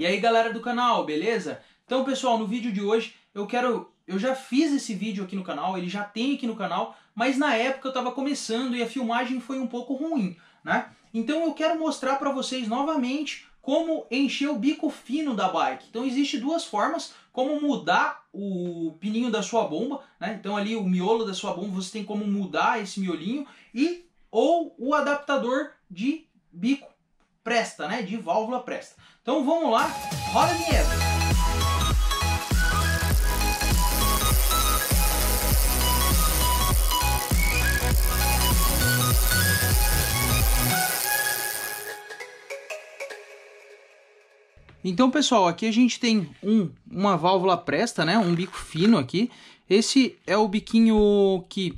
E aí galera do canal, beleza? Então pessoal, no vídeo de hoje eu quero... Eu já fiz esse vídeo aqui no canal, ele já tem aqui no canal, mas na época eu estava começando e a filmagem foi um pouco ruim, né? Então eu quero mostrar para vocês novamente como encher o bico fino da bike. Então existe duas formas como mudar o pininho da sua bomba, né? Então ali o miolo da sua bomba, você tem como mudar esse miolinho e ou o adaptador de bico presta, né? De válvula presta. Então vamos lá, roda a vinheta. Então, pessoal, aqui a gente tem um, uma válvula presta, né? Um bico fino aqui. Esse é o biquinho que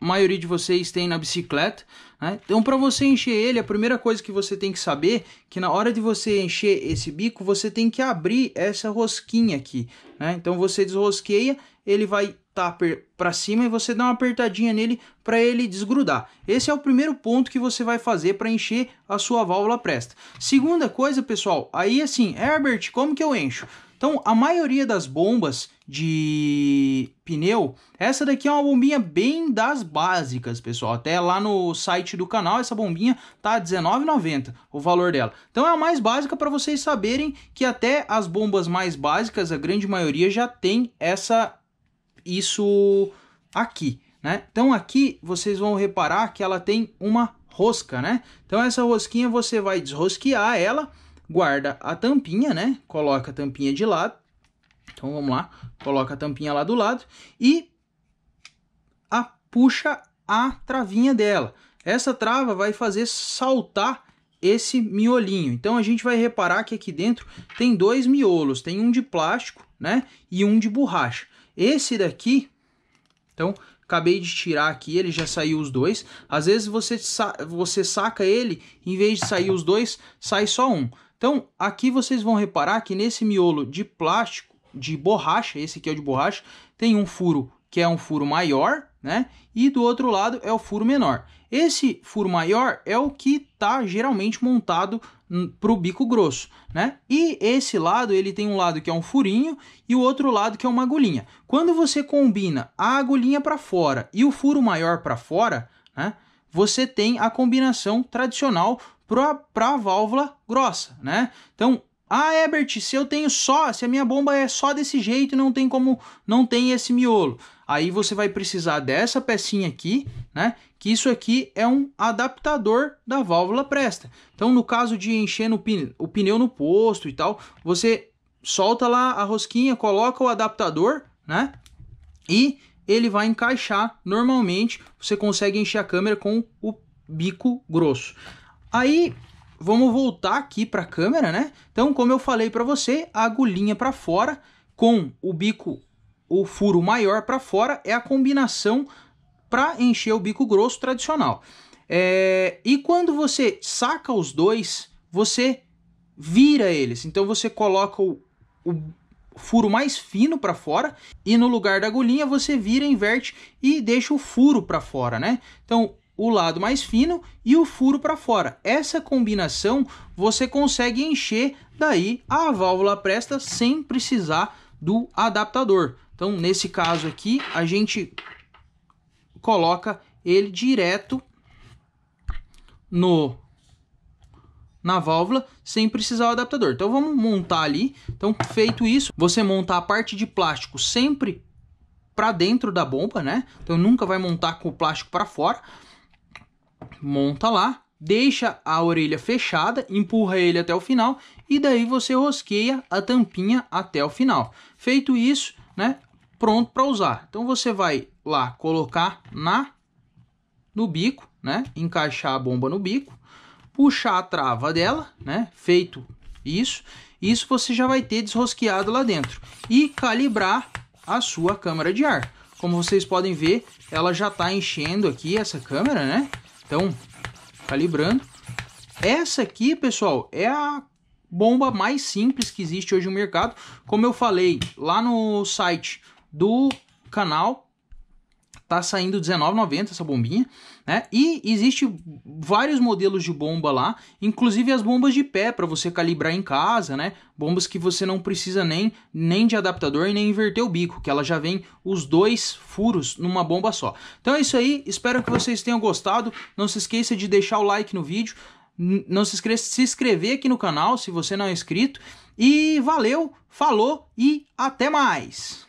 maioria de vocês tem na bicicleta. Né? Então, para você encher ele, a primeira coisa que você tem que saber é que na hora de você encher esse bico, você tem que abrir essa rosquinha aqui. Né? Então, você desrosqueia, ele vai tá para cima e você dá uma apertadinha nele para ele desgrudar. Esse é o primeiro ponto que você vai fazer para encher a sua válvula presta. Segunda coisa, pessoal, aí assim, Herbert, como que eu encho? Então, a maioria das bombas de pneu, essa daqui é uma bombinha bem das básicas, pessoal. Até lá no site do canal, essa bombinha tá R$19,90 o valor dela. Então é a mais básica para vocês saberem que até as bombas mais básicas, a grande maioria já tem essa isso aqui, né? Então aqui vocês vão reparar que ela tem uma rosca, né? Então essa rosquinha você vai desrosquear ela, guarda a tampinha, né? Coloca a tampinha de lado então vamos lá, coloca a tampinha lá do lado e a, puxa a travinha dela. Essa trava vai fazer saltar esse miolinho. Então a gente vai reparar que aqui dentro tem dois miolos, tem um de plástico, né, e um de borracha. Esse daqui, então acabei de tirar aqui, ele já saiu os dois. Às vezes você, sa você saca ele, em vez de sair os dois, sai só um. Então aqui vocês vão reparar que nesse miolo de plástico de borracha, esse aqui é o de borracha, tem um furo que é um furo maior, né? E do outro lado é o furo menor. Esse furo maior é o que está geralmente montado para o bico grosso, né? E esse lado ele tem um lado que é um furinho e o outro lado que é uma agulhinha. Quando você combina a agulhinha para fora e o furo maior para fora, né? Você tem a combinação tradicional para a válvula grossa, né? Então ah, Herbert, se eu tenho só, se a minha bomba é só desse jeito, não tem como, não tem esse miolo. Aí você vai precisar dessa pecinha aqui, né? Que isso aqui é um adaptador da válvula presta. Então, no caso de encher no pin, o pneu no posto e tal, você solta lá a rosquinha, coloca o adaptador, né? E ele vai encaixar normalmente. Você consegue encher a câmera com o bico grosso. Aí Vamos voltar aqui para a câmera, né? Então, como eu falei para você, a agulhinha para fora com o bico, o furo maior para fora é a combinação para encher o bico grosso tradicional. É, e quando você saca os dois, você vira eles. Então você coloca o, o furo mais fino para fora e no lugar da agulhinha você vira, inverte e deixa o furo para fora, né? Então o lado mais fino e o furo para fora. Essa combinação você consegue encher daí a válvula presta sem precisar do adaptador. Então, nesse caso aqui, a gente coloca ele direto no na válvula sem precisar do adaptador. Então vamos montar ali. Então, feito isso, você montar a parte de plástico sempre para dentro da bomba, né? Então nunca vai montar com o plástico para fora monta lá, deixa a orelha fechada, empurra ele até o final e daí você rosqueia a tampinha até o final. Feito isso, né, pronto para usar. Então você vai lá colocar na no bico, né, encaixar a bomba no bico, puxar a trava dela, né, feito isso, isso você já vai ter desrosqueado lá dentro e calibrar a sua câmara de ar. Como vocês podem ver, ela já está enchendo aqui essa câmera, né? Então, calibrando. Essa aqui, pessoal, é a bomba mais simples que existe hoje no mercado. Como eu falei lá no site do canal, tá saindo 19,90 essa bombinha, né? E existe vários modelos de bomba lá, inclusive as bombas de pé para você calibrar em casa, né? Bombas que você não precisa nem, nem de adaptador e nem inverter o bico, que ela já vem os dois furos numa bomba só. Então é isso aí, espero que vocês tenham gostado. Não se esqueça de deixar o like no vídeo, não se esqueça de se inscrever aqui no canal se você não é inscrito. E valeu, falou e até mais.